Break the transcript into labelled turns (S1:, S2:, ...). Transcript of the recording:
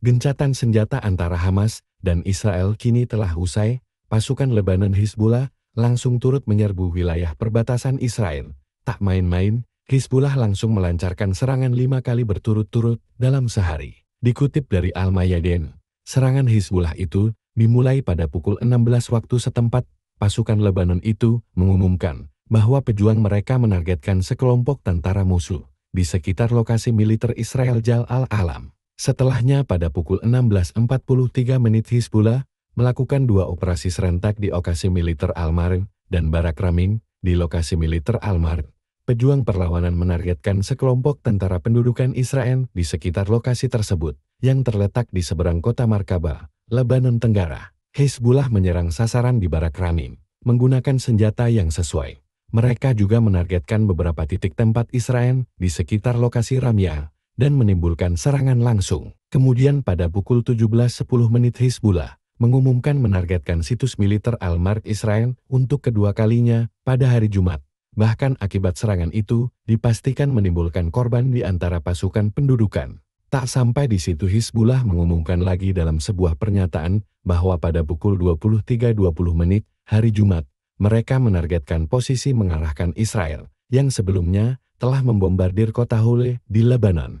S1: Gencatan senjata antara Hamas dan Israel kini telah usai, pasukan Lebanon Hizbullah langsung turut menyerbu wilayah perbatasan Israel. Tak main-main, Hizbullah langsung melancarkan serangan lima kali berturut-turut dalam sehari. Dikutip dari al mayaden serangan Hizbullah itu dimulai pada pukul 16 waktu setempat. Pasukan Lebanon itu mengumumkan bahwa pejuang mereka menargetkan sekelompok tentara musuh di sekitar lokasi militer Israel Jal al-Alam. Setelahnya pada pukul 16.43 menit Hizbullah melakukan dua operasi serentak di lokasi militer Almarin dan Barak Ramin di lokasi militer Almarin. Pejuang perlawanan menargetkan sekelompok tentara pendudukan Israel di sekitar lokasi tersebut yang terletak di seberang kota Markaba, Lebanon Tenggara. Hizbullah menyerang sasaran di Barak Ramin menggunakan senjata yang sesuai. Mereka juga menargetkan beberapa titik tempat Israel di sekitar lokasi Ramya, dan menimbulkan serangan langsung. Kemudian pada pukul 17.10 menit Hizbullah mengumumkan menargetkan situs militer Al-Mark Israel untuk kedua kalinya pada hari Jumat. Bahkan akibat serangan itu, dipastikan menimbulkan korban di antara pasukan pendudukan. Tak sampai di situ Hizbullah mengumumkan lagi dalam sebuah pernyataan bahwa pada pukul 23.20 menit hari Jumat, mereka menargetkan posisi mengarahkan Israel yang sebelumnya telah membombardir kota Hule di Lebanon.